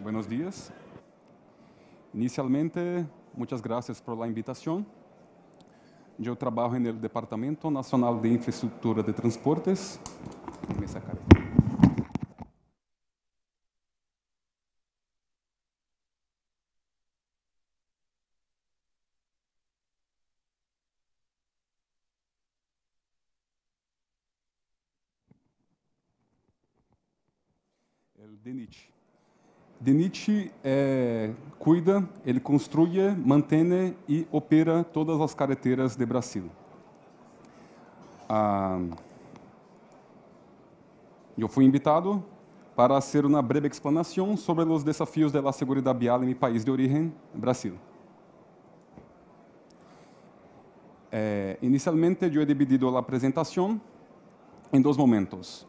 Buenos días. Inicialmente, muchas gracias por la invitación. Yo trabajo en el Departamento Nacional de Infraestructura de Transportes. El De Nietzsche é, cuida, ele constrói, mantém e opera todas as carreteras do Brasil. Ah, eu fui invitado para fazer uma breve explanação sobre os desafios da segurança vial em meu país de origem, Brasil. Eh, inicialmente, eu he dividido a apresentação em dois momentos.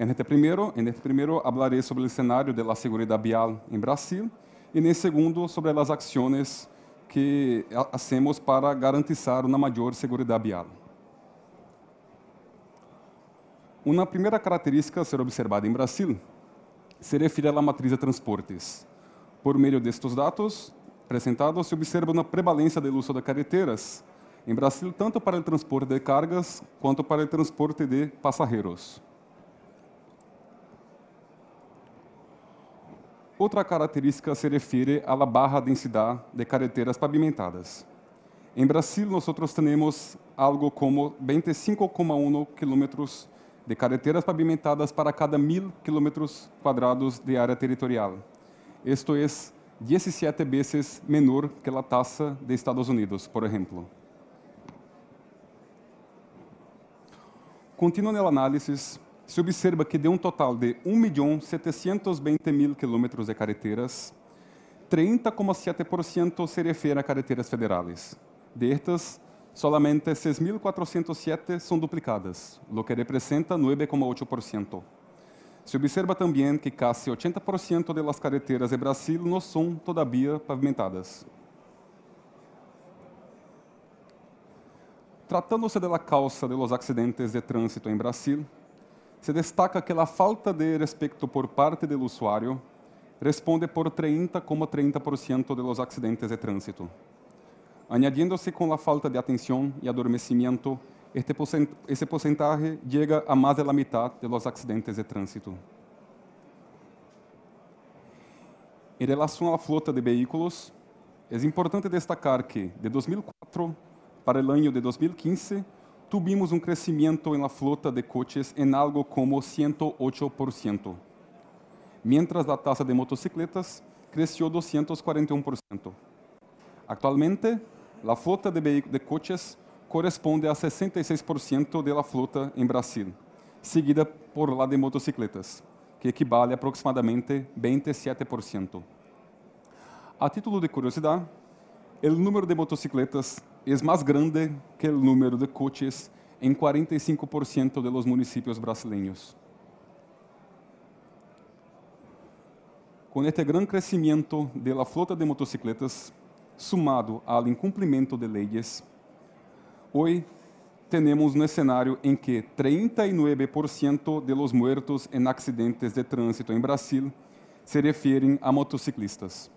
En primeiro. primero, primeiro, este sobre o cenário da segurança vial en Brasil e, em segundo sobre as ações que hacemos para garantizar uma maior segurança vial. Uma primeira característica a ser observada em Brasil se refere à matriz de transportes. Por meio destes dados apresentados, se observa uma prevalência do uso de carreteras em Brasil, tanto para o transporte de cargas quanto para o transporte de passageiros. Outra característica se refere à barra densidade de carreteras pavimentadas. Em Brasil, nós temos algo como 25,1 quilômetros de carreteras pavimentadas para cada mil quilômetros quadrados de área territorial. Isto é 17 vezes menor que a taxa dos Estados Unidos, por exemplo. Continuando a análise, se observa que de um total de 1.720.000 quilômetros de carreteras, 30,7% se refere a carreteras federais. Destas, solamente 6.407 são duplicadas, o que representa 9,8%. Se observa também que quase 80% das carreteras de Brasil não são, todavia, pavimentadas. Tratando-se da causa dos acidentes de trânsito em Brasil, se destaca que a falta de respeito por parte do usuário responde por 30,30% dos acidentes de trânsito. Añadindo-se com a falta de atenção e adormecimento, esse porcentaje chega a mais da metade dos acidentes de trânsito. Em relação à frota de veículos, é importante destacar que, de 2004 para o ano de 2015, tuvimos um crescimento na flota de coches em algo como 108%, mientras a taxa de motocicletas cresceu 241%. Atualmente, a flota de, de coches corresponde a 66% da flota em Brasil, seguida por lá de motocicletas, que equivale a aproximadamente 27%. A título de curiosidade, o número de motocicletas é mais grande que o número de coches em 45% de los municipios brasileiros. Com este grande crescimento da flota de motocicletas, sumado ao incumprimento de leis, hoje temos um cenário em que 39% de los muertos em acidentes de trânsito em Brasil se referem a motociclistas.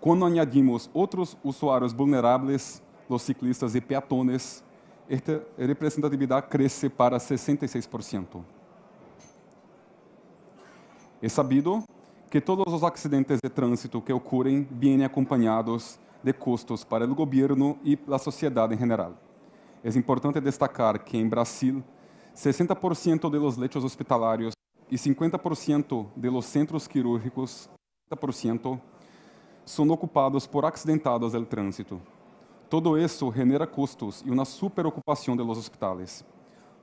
Quando añadimos outros usuários vulneráveis, dos ciclistas e peatones, esta representatividade cresce para 66%. É sabido que todos os acidentes de trânsito que ocorrem vêm acompanhados de custos para o governo e a sociedade em geral. É importante destacar que em Brasil, 60% dos leitos hospitalários e 50% dos centros quirúrgicos, são ocupados por acidentados do trânsito. Todo isso genera custos e uma superocupação de los hospitales.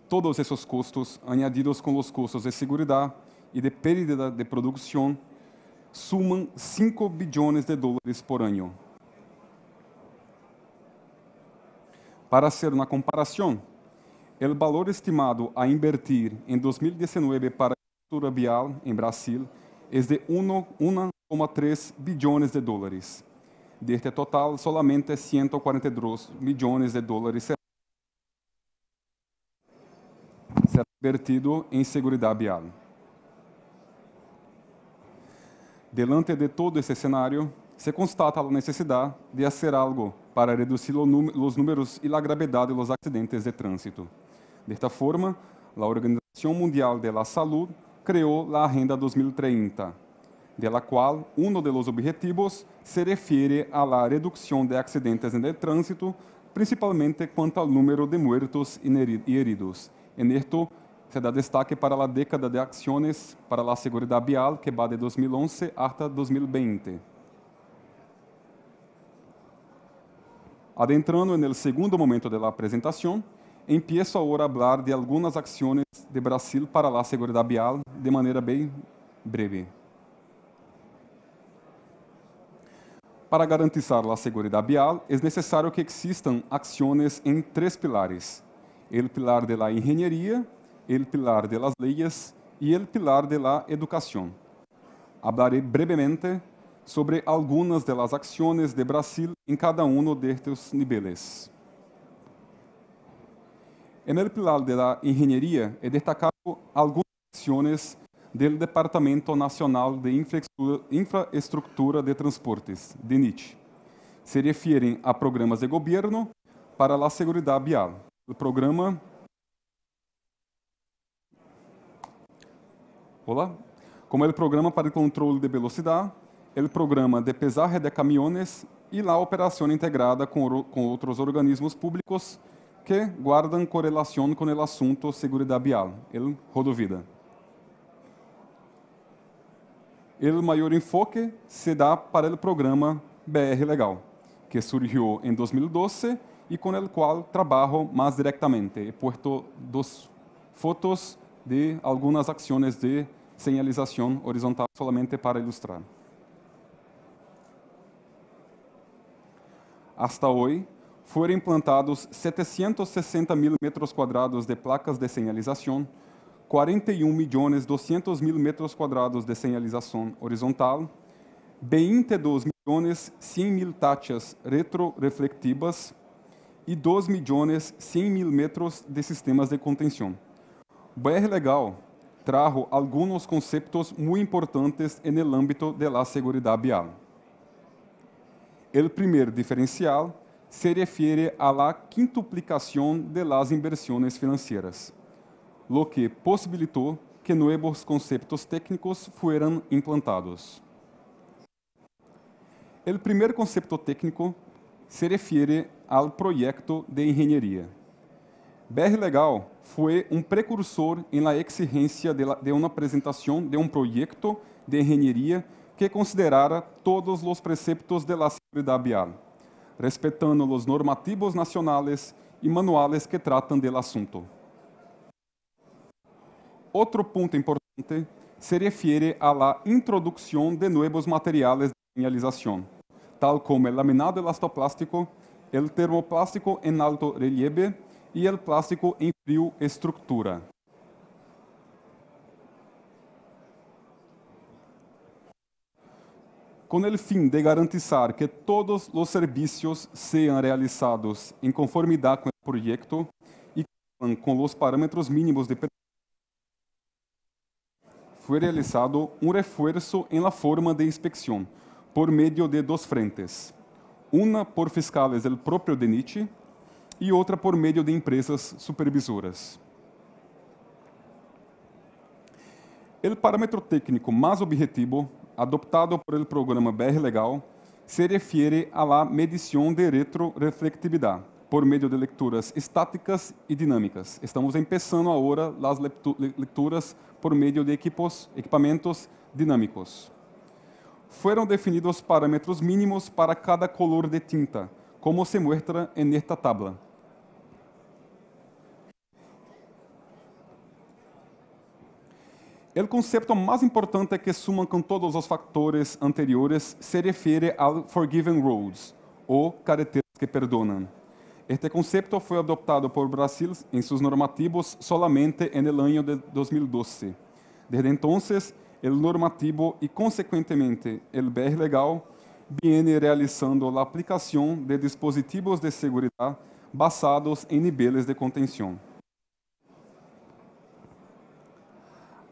Todos esses custos, añadidos com os custos de segurança e de pérdida de produção, suman 5 bilhões de dólares por ano. Para fazer uma comparação, o valor estimado a invertir em 2019 para a estrutura vial em Brasil é de 1,3 bilhões de dólares. Deste total, somente 142 milhões de dólares será vertido em segurança vial. Delante de todo esse cenário, se constata a necessidade de fazer algo para reduzir os números e a gravidade dos acidentes de trânsito. Desta forma, a Organização Mundial da Saúde criou a Agenda 2030, de la cual uno de objetivos se refere à redução de acidentes de trânsito, principalmente quanto ao número de mortos e heridos. En esto se dá destaque para a década de ações para a segurança vial, que vai de 2011 até 2020. Adentrando no segundo momento da apresentação, empiezo agora a falar de algumas ações de Brasil para a segurança vial de maneira bem breve. Para garantizar a segurança vial, é necessário que existam ações em três pilares: o pilar da engenharia, o pilar das leis e o pilar da educação. Hablaré brevemente sobre algumas das ações de Brasil em cada um destes níveis. Em el pilar da engenharia, é he destacado algumas ações do Departamento Nacional de Infraestrutura de Transportes, DENIT. Se referem a programas de governo para a segurança vial. O programa... Olá. Como é o programa para o controle de velocidade, é o programa de pesagem de caminhões e a operação integrada com, com outros organismos públicos que guardam correlação com o assunto segurança vial, el rodovida o maior enfoque se dá para o programa BR Legal, que surgiu em 2012 e com o qual trabalho mais diretamente. He puesto duas fotos de algumas ações de sinalização horizontal solamente para ilustrar. Hasta hoje, foram implantados 760 mil metros quadrados de placas de sinalização. 41 milhões 200 mil metros quadrados de sinalização horizontal, 22 milhões 100 mil taxas retroreflectivas e 2 milhões 100 mil metros de sistemas de contenção. BR Legal trajo alguns conceitos muito importantes no âmbito da segurança vial. O primeiro diferencial se refere à quintuplicação das inversões financeiras lo que possibilitou que novos conceitos técnicos fueram implantados. O primeiro conceito técnico se refere ao projeto de engenharia. BR Legal foi um precursor em la exigência de, de uma apresentação de um projeto de engenharia que considerara todos os preceptos de la seguridad vial, respeitando os normativos nacionais e manuais que tratam del assunto. Outro ponto importante se refere à la de novos materiales de señalización, tal como o laminado elastoplástico, o termoplástico em alto relieve e o plástico em frio estrutura, com o fim de garantizar que todos os serviços sejam realizados em conformidade com o projeto e com os parâmetros mínimos de foi realizado um reforço em la forma de inspeção, por meio de duas frentes. Uma por fiscales del próprio DENIT e outra por meio de empresas supervisoras. O parâmetro técnico mais objetivo, adoptado por ele programa BR Legal, se refere à medição de retroreflectividade por meio de leituras estáticas e dinâmicas. Estamos começando agora as leituras por meio de equipos, equipamentos dinâmicos. Foram definidos parâmetros mínimos para cada color de tinta, como se mostra nesta tabla. O conceito mais importante que suma com todos os fatores anteriores se refere ao forgiving roads, ou carreteras que perdonam. Este conceito foi adoptado por Brasil em seus normativos solamente no ano de 2012. Desde então, o normativo e, consequentemente, o BR legal vem realizando a aplicação de dispositivos de segurança basados em níveis de contenção.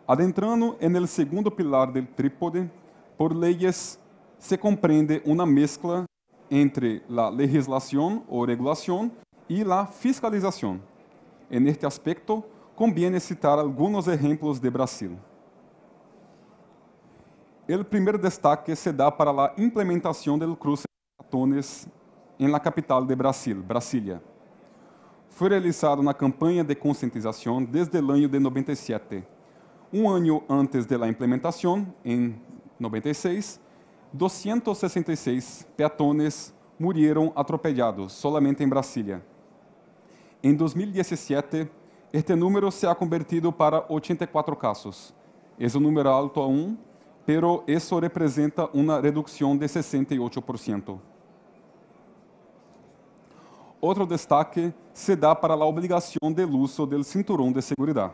Adentrando no segundo pilar do trípode, por leis se compreende uma mescla entre a legislação ou regulação e a fiscalização. En este aspecto, conviene citar alguns exemplos de Brasil. O primeiro destaque se dá para a implementação do cruce de ratones em la capital de Brasil, Brasília. Foi realizada uma campanha de conscientização desde o ano de 97. Um ano antes da implementação, em 96, 266 peatones morreram atropelados solamente em Brasília. Em 2017, este número se ha convertido para 84 casos. É um número alto um, pero isso representa uma redução de 68%. Outro destaque se dá para a obrigação do uso do cinturão de segurança.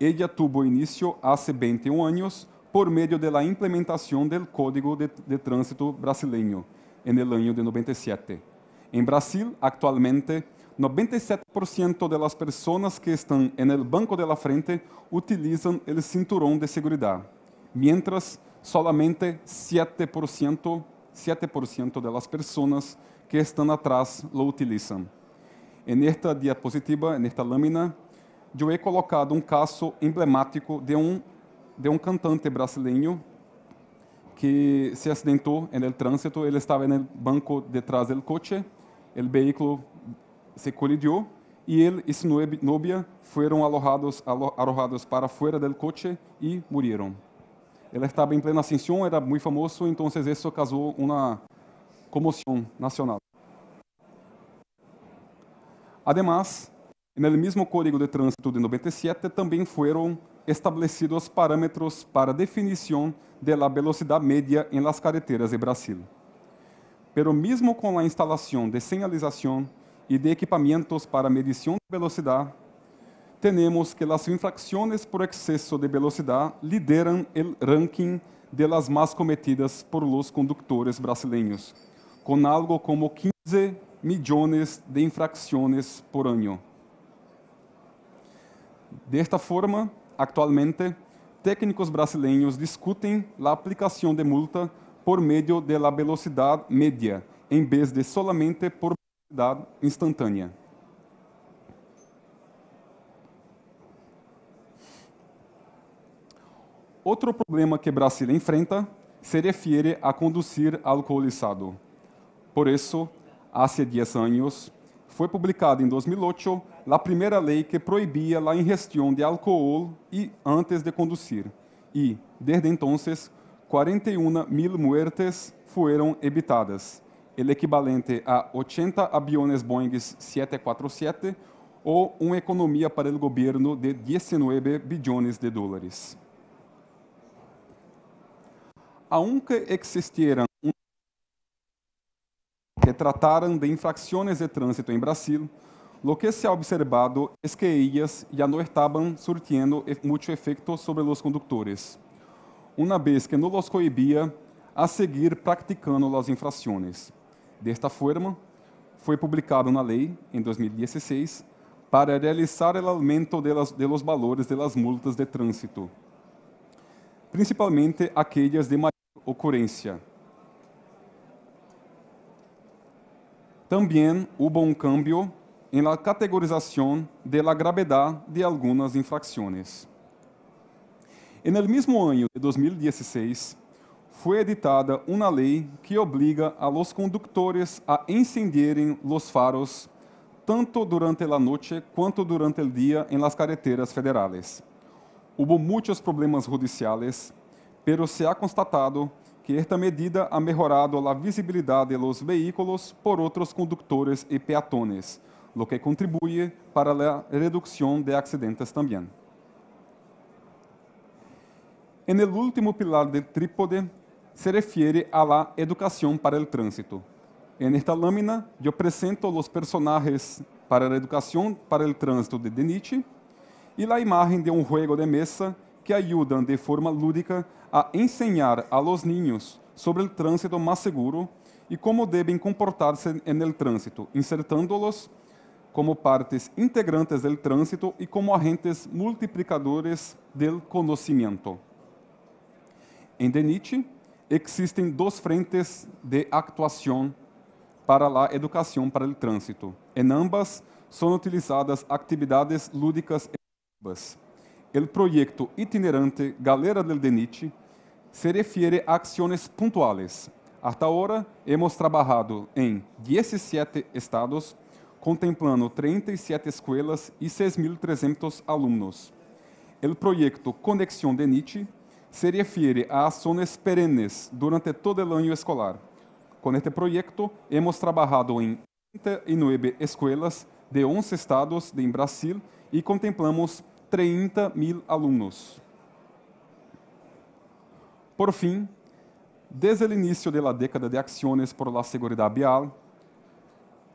já tuvo início há 21 anos por meio da implementação do Código de, de Trânsito Brasileiro, no ano de 97. Em Brasil, atualmente, 97% das pessoas que estão no banco de la frente utilizam o cinturão de segurança, mientras solamente 7%, 7% das pessoas que estão atrás lo utilizam. En esta diapositiva, en esta lámina, eu he colocado um caso emblemático de um de um cantante brasileiro que se acidentou no trânsito. Ele estava no banco detrás do coche, o veículo se colidiu e ele e sua novia foram alojados, arrojados para fora do coche e morreram. Ele estava em plena ascensão, era muito famoso, então isso causou uma comoção nacional. Además, no mesmo Código de Trânsito de 97 também foram estabelecidos parâmetros para definição da velocidade média em las carreteras de Brasil. Pero mesmo com a instalação de sinalização e de equipamentos para medição de velocidade, temos que as infrações por excesso de velocidade lideram o ranking delas mais cometidas por los condutores brasileiros, com algo como 15 milhões de infrações por ano. Desta forma, atualmente, técnicos brasileiros discutem a aplicação de multa por meio da velocidade média, em vez de solamente por velocidade instantânea. Outro problema que Brasil enfrenta se refere a conduzir alcoolizado. Por isso, há 10 anos, foi publicada em 2008 a primeira lei que proibia a ingestão de álcool e antes de conduzir. E, desde então, 41 mil mortes foram evitadas, o equivalente a 80 aviões Boeing 747 ou uma economia para o governo de 19 bilhões de dólares. Aunque existieran retrataram trataram de infracciones de trânsito em Brasil, lo que se ha observado es que ellas ya no estaban surtiendo mucho efecto sobre los conductores, una vez que no los cohibía a seguir practicando las infracciones. De esta forma, foi publicada uma lei, em 2016, para realizar o aumento delas, de los valores de las multas de trânsito, principalmente aquelas de maior ocorrência, Também houve um cambio em la categorização da gravedade de algumas infrações. En el mesmo ano de 2016, foi editada uma lei que obriga a los conductores a encenderem los faros tanto durante la noite quanto durante el dia em las carreteras federales. Houve muitos problemas judiciais, pero se ha constatado que esta medida ha melhorado a visibilidade dos veículos por outros condutores e peatones, o que contribui para a redução de acidentes também. En el último pilar del trípode se refiere a la educación para el tránsito. En esta lámina yo presento los personajes para la educación para el tránsito de, de Nietzsche y la imagen de un juego de mesa que ajudam de forma lúdica a enseñar a los niños sobre o trânsito mais seguro como devem comportar comportarse no trânsito, insertando-los como partes integrantes do trânsito e como agentes multiplicadores do conhecimento. Em DENIT existem dois frentes de atuação para a educação para o trânsito. Em ambas são utilizadas atividades lúdicas educativas el proyecto itinerante Galera del DENIT se refiere a acciones puntuales. Hasta ahora hemos trabajado en 17 estados, contemplando 37 escuelas y 6.300 alumnos. El proyecto Conexión DENIT se refiere a ações perenes durante todo o ano escolar. Com este projeto, hemos trabalhado em 39 escolas de 11 estados do Brasil e contemplamos 30 mil alunos. Por fim, desde o início da década de ações por la seguridad vial,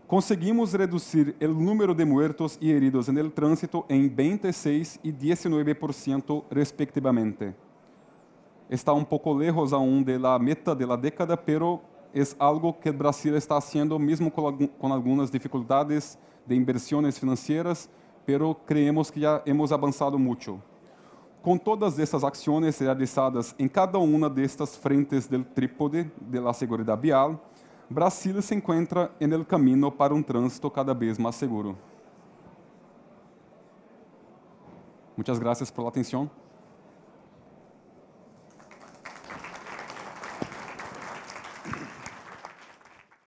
conseguimos reduzir o número de mortos e heridos no trânsito em 26% e 19%, respectivamente. Está um pouco lejos aún de la meta de la década, pero es algo que o Brasil está fazendo, mesmo com algumas dificuldades de inversões financeiras, pero creemos que já hemos avançado muito. Com todas estas ações realizadas em cada uma destas frentes do trípode de la seguridad vial, Brasil se encontra no el caminho para um trânsito cada vez mais seguro. Muchas gracias por la atención.